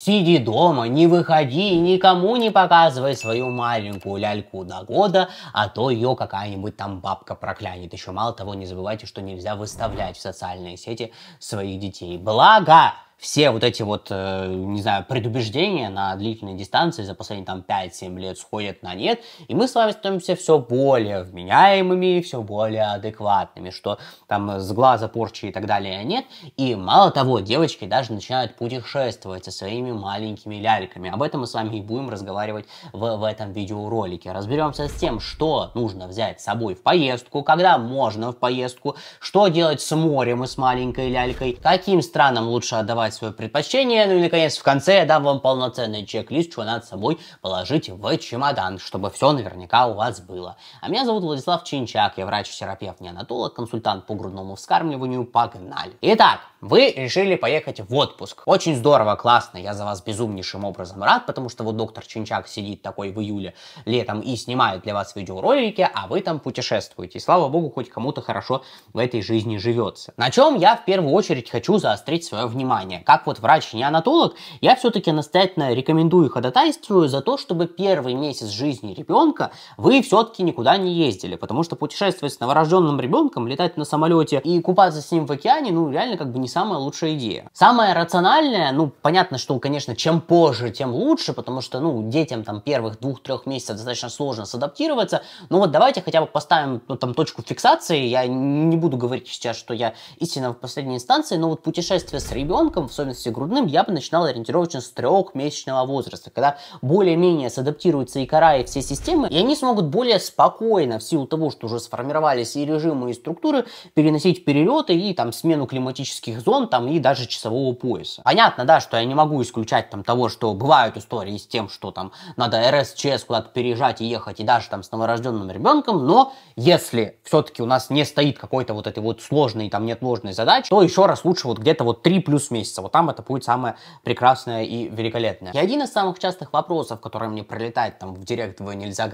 Сиди дома, не выходи, никому не показывай свою маленькую ляльку до года, а то ее какая-нибудь там бабка проклянет. Еще мало того, не забывайте, что нельзя выставлять в социальные сети своих детей. Благо, все вот эти вот, э, не знаю, предубеждения на длительной дистанции за последние там 5-7 лет сходят на нет, и мы с вами становимся все более вменяемыми, все более адекватными, что там с глаза порчи и так далее нет, и мало того, девочки даже начинают путешествовать со своими маленькими ляльками. Об этом мы с вами и будем разговаривать в, в этом видеоролике. Разберемся с тем, что нужно взять с собой в поездку, когда можно в поездку, что делать с морем и с маленькой лялькой, каким странам лучше отдавать сформировать свое предпочтение. Ну и, наконец, в конце я дам вам полноценный чек-лист, что надо с собой положить в чемодан, чтобы все наверняка у вас было. А меня зовут Владислав Чинчак, я врач-терапевт-неонатолог, консультант по грудному вскармливанию. Погнали! Итак, вы решили поехать в отпуск. Очень здорово, классно, я за вас безумнейшим образом рад, потому что вот доктор Чинчак сидит такой в июле летом и снимает для вас видеоролики, а вы там путешествуете. И слава богу, хоть кому-то хорошо в этой жизни живется. На чем я в первую очередь хочу заострить свое внимание заболевания. Как вот врач-неонатолог, я все-таки настоятельно рекомендую и ходатайствую за то, чтобы первый месяц жизни ребенка вы все-таки никуда не ездили, потому что путешествовать с новорожденным ребенком, летать на самолете и купаться с ним в океане, ну, реально как бы не самая лучшая идея. Самое рациональное, ну, понятно, что, конечно, чем позже, тем лучше, потому что, ну, детям там первых двух-трех месяцев достаточно сложно садаптироваться, но вот давайте хотя бы поставим, ну, там, точку фиксации, я не буду говорить сейчас, что я истинно в последней инстанции, но вот путешествие с ребенком в особенности грудным, я бы начинал ориентировочно с трехмесячного возраста, когда более-менее садаптируются и кора, и все системы, и они смогут более спокойно, в силу того, что уже сформировались и режимы, и структуры, переносить перелеты и там смену климатических зон, там и даже часового пояса. Понятно, да, что я не могу исключать там того, что бывают истории с тем, что там надо РСЧС куда-то переезжать и ехать, и даже там с новорожденным ребенком, но если все-таки у нас не стоит какой-то вот этой вот сложной, там неотложной задачи, то еще раз лучше вот где-то вот 3 плюс месяца месяца. Вот там это будет самое прекрасное и великолепное. И один из самых частых вопросов, который мне пролетает там в директ в нельзя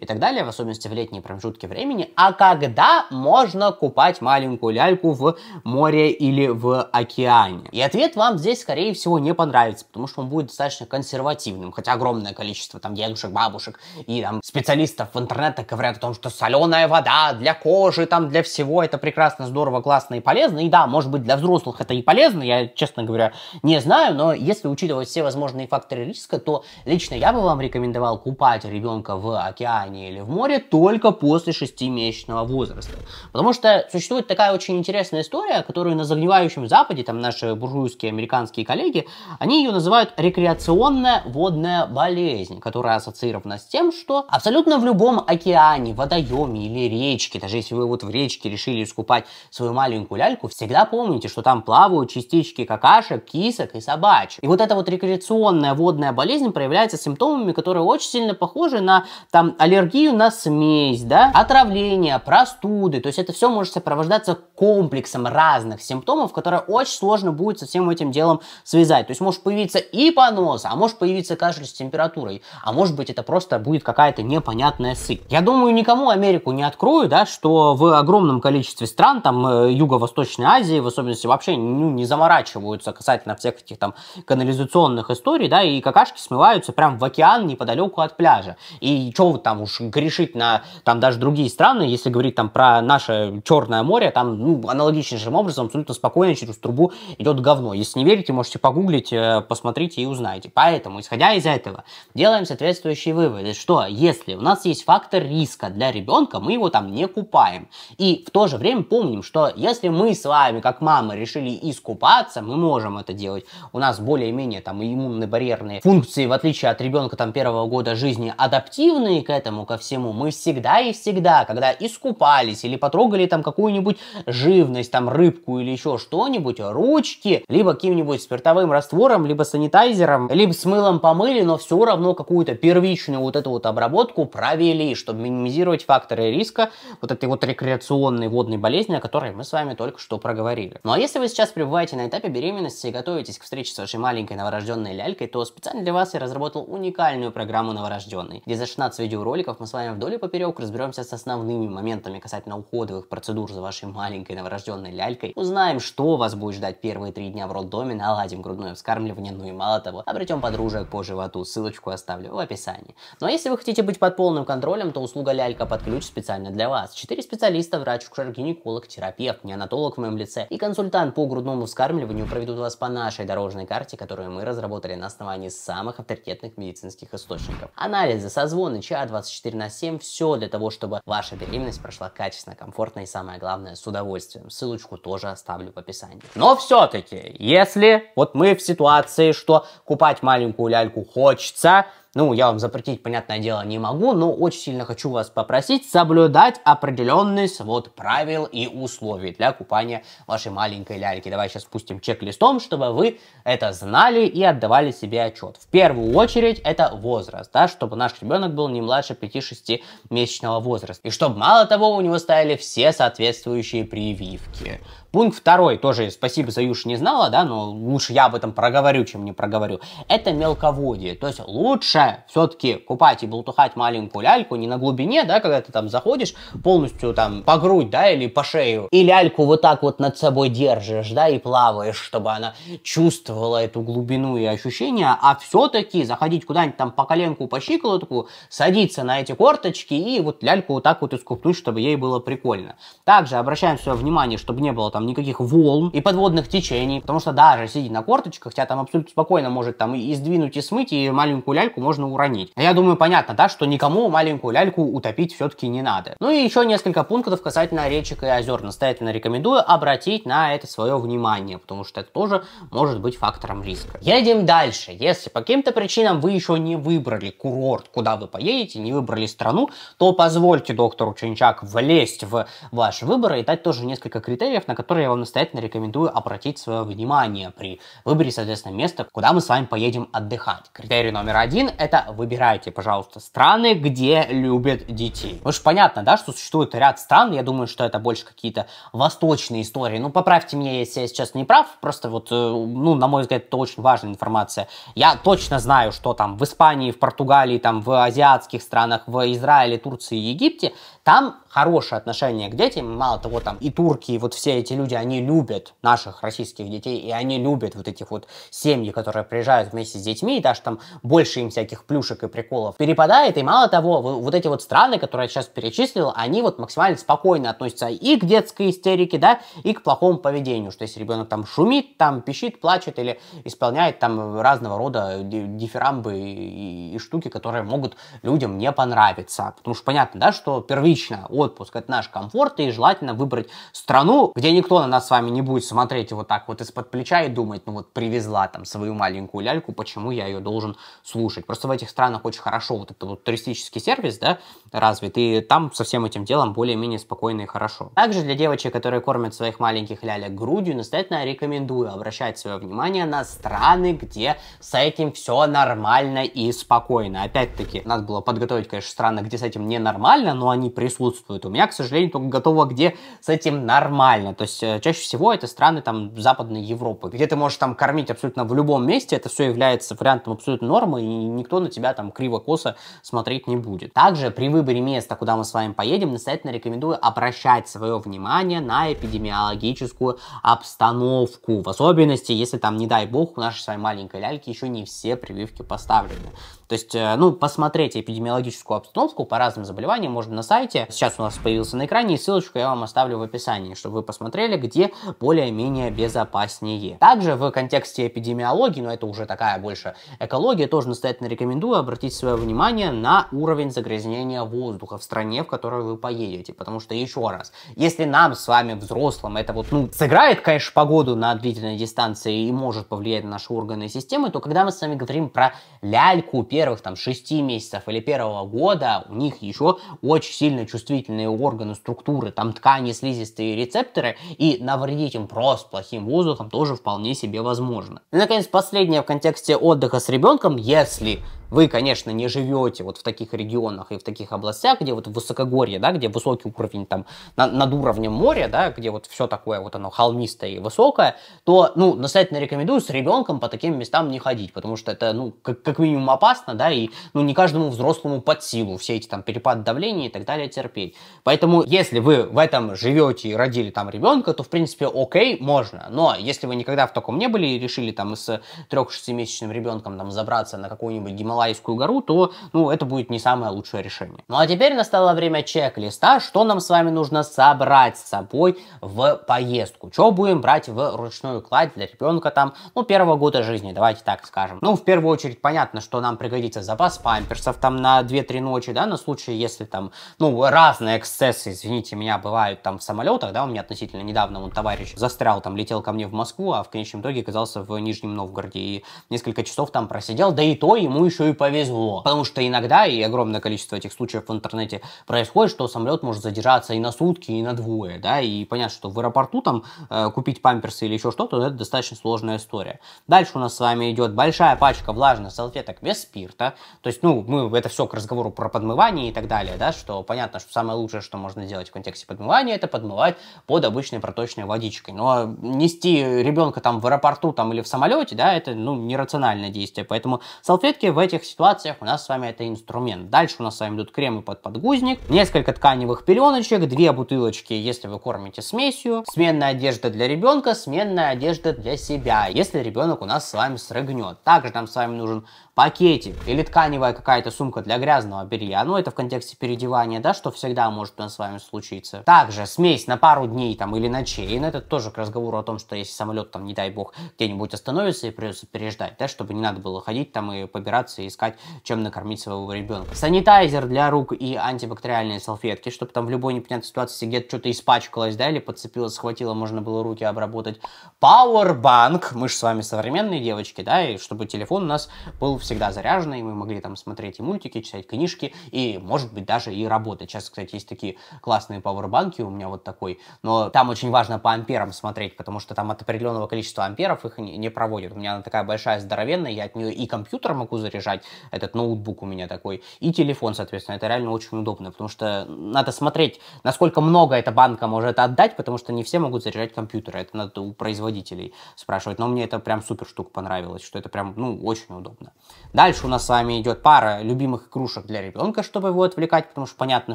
и так далее, в особенности в летние промежутки времени, а когда можно купать маленькую ляльку в море или в океане? И ответ вам здесь, скорее всего, не понравится, потому что он будет достаточно консервативным, хотя огромное количество там дедушек, бабушек и там специалистов в интернете говорят о том, что соленая вода для кожи, там для всего, это прекрасно, здорово, классно и полезно, и да, может быть, для взрослых это и полезно, я, честно честно говоря, не знаю, но если учитывать все возможные факторы риска, то лично я бы вам рекомендовал купать ребенка в океане или в море только после 6-месячного возраста. Потому что существует такая очень интересная история, которую на загнивающем Западе, там наши буржуйские американские коллеги, они ее называют рекреационная водная болезнь, которая ассоциирована с тем, что абсолютно в любом океане, водоеме или речке, даже если вы вот в речке решили искупать свою маленькую ляльку, всегда помните, что там плавают частички как какашек, кисок и собачек. И вот эта вот рекреационная водная болезнь проявляется симптомами, которые очень сильно похожи на там аллергию на смесь, да, отравление, простуды. То есть это все может сопровождаться комплексом разных симптомов, которые очень сложно будет со всем этим делом связать. То есть может появиться и понос, а может появиться кашель с температурой, а может быть это просто будет какая-то непонятная сыпь. Я думаю, никому Америку не открою, да, что в огромном количестве стран, там, э, Юго-Восточной Азии, в особенности, вообще ну, не заморачиваются касательно всех этих там канализационных историй, да, и какашки смываются прям в океан неподалеку от пляжа. И что чего там уж грешить на там даже другие страны, если говорить там про наше Черное море, там ну, аналогичным же образом, абсолютно спокойно через трубу идет говно. Если не верите, можете погуглить, э, посмотрите и узнаете. Поэтому, исходя из этого, делаем соответствующие выводы, что если у нас есть фактор риска для ребенка, мы его там не купаем. И в то же время помним, что если мы с вами, как мамы, решили искупаться, мы можем это делать. У нас более-менее там иммунные барьерные функции, в отличие от ребенка там первого года жизни, адаптивные к этому, ко всему. Мы всегда и всегда, когда искупались или потрогали там какую-нибудь живность, там рыбку или еще что-нибудь, ручки, либо каким-нибудь спиртовым раствором, либо санитайзером, либо с мылом помыли, но все равно какую-то первичную вот эту вот обработку провели, чтобы минимизировать факторы риска вот этой вот рекреационной водной болезни, о которой мы с вами только что проговорили. Ну а если вы сейчас пребываете на этапе беременности и готовитесь к встрече с вашей маленькой новорожденной лялькой, то специально для вас я разработал уникальную программу новорожденной, где за 16 видеороликов мы с вами вдоль и поперек разберемся с основными моментами касательно уходовых процедур за вашей маленькой маленькой новорожденной лялькой, узнаем, что вас будет ждать первые три дня в роддоме, наладим грудное вскармливание, ну и мало того, обретем подружек по животу, ссылочку оставлю в описании. Но ну, а если вы хотите быть под полным контролем, то услуга лялька под ключ специально для вас. Четыре специалиста, врач, акушер, гинеколог, терапевт, неонатолог в моем лице и консультант по грудному вскармливанию проведут вас по нашей дорожной карте, которую мы разработали на основании самых авторитетных медицинских источников. Анализы, созвоны, чат 24 на 7, все для того, чтобы ваша беременность прошла качественно, комфортно и самое главное, с удовольствием удовольствием. Ссылочку тоже оставлю в описании. Но все-таки, если вот мы в ситуации, что купать маленькую ляльку хочется, ну, я вам запретить, понятное дело, не могу, но очень сильно хочу вас попросить соблюдать определенный свод правил и условий для купания вашей маленькой ляльки. Давай сейчас спустим чек-листом, чтобы вы это знали и отдавали себе отчет. В первую очередь это возраст, да, чтобы наш ребенок был не младше 5-6 месячного возраста. И чтобы мало того, у него стояли все соответствующие прививки. Пункт второй, тоже спасибо за Юш не знала, да, но лучше я об этом проговорю, чем не проговорю. Это мелководье, то есть лучше все-таки купать и болтухать маленькую ляльку не на глубине, да, когда ты там заходишь полностью там по грудь, да, или по шею, и ляльку вот так вот над собой держишь, да, и плаваешь, чтобы она чувствовала эту глубину и ощущения, а все-таки заходить куда-нибудь там по коленку, по щиколотку, садиться на эти корточки и вот ляльку вот так вот искупнуть, чтобы ей было прикольно. Также обращаем свое внимание, чтобы не было там никаких волн и подводных течений, потому что даже сидя на корточках, тебя там абсолютно спокойно может там и сдвинуть, и смыть, и маленькую ляльку может можно уронить. А я думаю, понятно, да, что никому маленькую ляльку утопить все-таки не надо. Ну и еще несколько пунктов касательно речек и озер. Настоятельно рекомендую обратить на это свое внимание, потому что это тоже может быть фактором риска. Едем дальше. Если по каким-то причинам вы еще не выбрали курорт, куда вы поедете, не выбрали страну, то позвольте доктору Ченчак влезть в ваш выбор и дать тоже несколько критериев, на которые я вам настоятельно рекомендую обратить свое внимание при выборе, соответственно, места, куда мы с вами поедем отдыхать. Критерий номер один – это выбирайте, пожалуйста, страны, где любят детей. Потому понятно, да, что существует ряд стран, я думаю, что это больше какие-то восточные истории. Ну, поправьте меня, если я сейчас не прав, просто вот, э, ну, на мой взгляд, это очень важная информация. Я точно знаю, что там в Испании, в Португалии, там в азиатских странах, в Израиле, Турции Египте, там хорошее отношение к детям, мало того, там и турки, и вот все эти люди, они любят наших российских детей, и они любят вот этих вот семьи, которые приезжают вместе с детьми, и даже там больше им всяких всяких плюшек и приколов перепадает. И мало того, вот эти вот страны, которые я сейчас перечислил, они вот максимально спокойно относятся и к детской истерике, да, и к плохому поведению, что если ребенок там шумит, там пищит, плачет или исполняет там разного рода дифирамбы и, и, и штуки, которые могут людям не понравиться. Потому что понятно, да, что первично отпуск это наш комфорт, и желательно выбрать страну, где никто на нас с вами не будет смотреть вот так вот из-под плеча и думать, ну вот привезла там свою маленькую ляльку, почему я ее должен слушать. Просто в этих странах очень хорошо вот этот вот туристический сервис, да, развит, и там со всем этим делом более-менее спокойно и хорошо. Также для девочек, которые кормят своих маленьких лялек грудью, настоятельно рекомендую обращать свое внимание на страны, где с этим все нормально и спокойно. Опять-таки, надо было подготовить, конечно, страны, где с этим не нормально, но они присутствуют. У меня, к сожалению, только готово, где с этим нормально. То есть, э, чаще всего это страны там Западной Европы, где ты можешь там кормить абсолютно в любом месте, это все является вариантом абсолютно нормы, и никто на тебя там криво-косо смотреть не будет. Также при выборе места, куда мы с вами поедем, настоятельно рекомендую обращать свое внимание на эпидемиологическую обстановку, в особенности, если там, не дай бог, у нашей с вами маленькой ляльки еще не все прививки поставлены. То есть, э, ну, посмотреть эпидемиологическую обстановку по разным заболеваниям можно на сайте. Сейчас у нас появился на экране, и ссылочку я вам оставлю в описании, чтобы вы посмотрели, где более-менее безопаснее. Также в контексте эпидемиологии, но это уже такая больше экология, тоже настоятельно рекомендую обратить свое внимание на уровень загрязнения воздуха в стране, в которую вы поедете. Потому что, еще раз, если нам с вами, взрослым, это вот, ну, сыграет, конечно, погоду на длительной дистанции и может повлиять на наши органы и системы, то когда мы с вами говорим про ляльку, первых там 6 месяцев или первого года у них еще очень сильно чувствительные органы, структуры, там ткани, слизистые рецепторы, и навредить им просто плохим воздухом тоже вполне себе возможно. И, наконец, последнее в контексте отдыха с ребенком, если вы, конечно, не живете вот в таких регионах и в таких областях, где вот высокогорье, да, где высокий уровень там на, над уровнем моря, да, где вот все такое вот оно холмистое и высокое, то, ну, настоятельно рекомендую с ребенком по таким местам не ходить, потому что это, ну, как, как минимум опасно, да, и, ну, не каждому взрослому под силу все эти там перепады давления и так далее терпеть. Поэтому, если вы в этом живете и родили там ребенка, то, в принципе, окей, можно. Но если вы никогда в таком не были и решили там с 3-6-месячным ребенком там забраться на какую-нибудь гималайскую Малайскую гору, то ну, это будет не самое лучшее решение. Ну а теперь настало время чек-листа, что нам с вами нужно собрать с собой в поездку. Что будем брать в ручную кладь для ребенка там, ну, первого года жизни, давайте так скажем. Ну, в первую очередь, понятно, что нам пригодится запас памперсов там на 2-3 ночи, да, на случай, если там, ну, разные эксцессы, извините меня, бывают там в самолетах, да, у меня относительно недавно вот товарищ застрял там, летел ко мне в Москву, а в конечном итоге оказался в Нижнем Новгороде и несколько часов там просидел, да и то ему еще и повезло. Потому что иногда, и огромное количество этих случаев в интернете происходит, что самолет может задержаться и на сутки, и на двое, да, и понятно, что в аэропорту там э, купить памперсы или еще что-то, это достаточно сложная история. Дальше у нас с вами идет большая пачка влажных салфеток без спирта, то есть, ну, мы это все к разговору про подмывание и так далее, да, что понятно, что самое лучшее, что можно сделать в контексте подмывания, это подмывать под обычной проточной водичкой, но нести ребенка там в аэропорту там или в самолете, да, это, ну, нерациональное действие, поэтому салфетки в эти этих ситуациях у нас с вами это инструмент. Дальше у нас с вами идут кремы под подгузник, несколько тканевых пеленочек, две бутылочки, если вы кормите смесью, сменная одежда для ребенка, сменная одежда для себя, если ребенок у нас с вами срыгнет. Также нам с вами нужен пакетик или тканевая какая-то сумка для грязного белья, ну это в контексте переодевания, да, что всегда может у нас с вами случиться. Также смесь на пару дней там или ночей, но ну, это тоже к разговору о том, что если самолет там, не дай бог, где-нибудь остановится и придется переждать, да, чтобы не надо было ходить там и побираться и искать, чем накормить своего ребенка. Санитайзер для рук и антибактериальные салфетки, чтобы там в любой непонятной ситуации где-то что-то испачкалось, да, или подцепилось, схватило, можно было руки обработать. Powerbank, мы же с вами современные девочки, да, и чтобы телефон у нас был в всегда заряжены, и мы могли там смотреть и мультики, читать книжки, и, может быть, даже и работать. Сейчас, кстати, есть такие классные пауэрбанки, у меня вот такой, но там очень важно по амперам смотреть, потому что там от определенного количества амперов их не, не проводят. У меня она такая большая, здоровенная, я от нее и компьютер могу заряжать, этот ноутбук у меня такой, и телефон, соответственно. Это реально очень удобно, потому что надо смотреть, насколько много эта банка может отдать, потому что не все могут заряжать компьютеры. Это надо у производителей спрашивать. Но мне это прям супер штука понравилось, что это прям, ну, очень удобно. Дальше у нас с вами идет пара любимых игрушек для ребенка, чтобы его отвлекать, потому что понятно,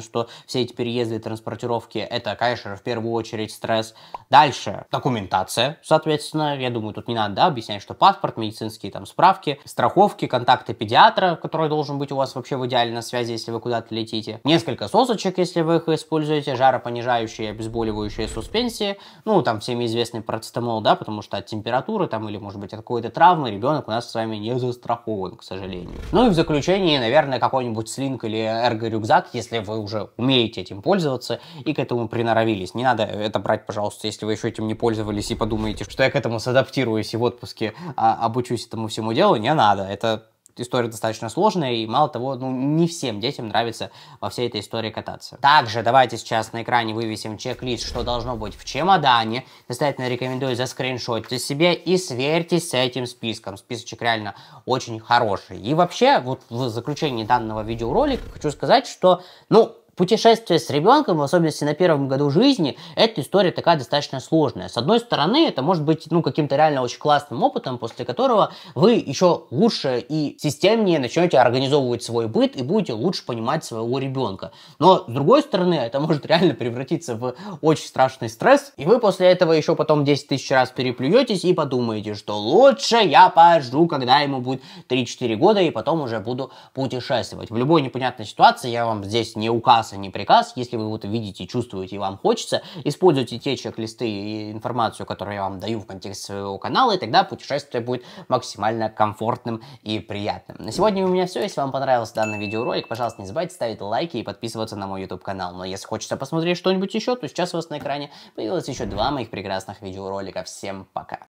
что все эти переезды и транспортировки, это, конечно, в первую очередь стресс. Дальше документация, соответственно, я думаю, тут не надо да, объяснять, что паспорт, медицинские там справки, страховки, контакты педиатра, который должен быть у вас вообще в идеале на связи, если вы куда-то летите. Несколько сосочек, если вы их используете, жаропонижающие, обезболивающие суспенсии, ну, там всем известный процетамол, да, потому что от температуры там или, может быть, от какой-то травмы ребенок у нас с вами не застрахован к сожалению. Ну и в заключение, наверное, какой-нибудь слинг или эрго-рюкзак, если вы уже умеете этим пользоваться и к этому приноровились. Не надо это брать, пожалуйста, если вы еще этим не пользовались и подумаете, что я к этому садаптируюсь и в отпуске а, обучусь этому всему делу. Не надо. Это история достаточно сложная, и мало того, ну, не всем детям нравится во всей этой истории кататься. Также давайте сейчас на экране вывесим чек-лист, что должно быть в чемодане. Настоятельно рекомендую заскриншотить себе и сверьтесь с этим списком. Списочек реально очень хороший. И вообще, вот в заключении данного видеоролика хочу сказать, что, ну, путешествие с ребенком, в особенности на первом году жизни, эта история такая достаточно сложная. С одной стороны, это может быть ну, каким-то реально очень классным опытом, после которого вы еще лучше и системнее начнете организовывать свой быт и будете лучше понимать своего ребенка. Но с другой стороны, это может реально превратиться в очень страшный стресс, и вы после этого еще потом 10 тысяч раз переплюетесь и подумаете, что лучше я пожду, когда ему будет 3-4 года, и потом уже буду путешествовать. В любой непонятной ситуации я вам здесь не указываю а не приказ. Если вы вот видите, чувствуете и вам хочется, используйте те чек-листы и информацию, которую я вам даю в контексте своего канала, и тогда путешествие будет максимально комфортным и приятным. На сегодня у меня все. Если вам понравился данный видеоролик, пожалуйста, не забывайте ставить лайки и подписываться на мой YouTube канал. Но если хочется посмотреть что-нибудь еще, то сейчас у вас на экране появилось еще два моих прекрасных видеоролика. Всем пока!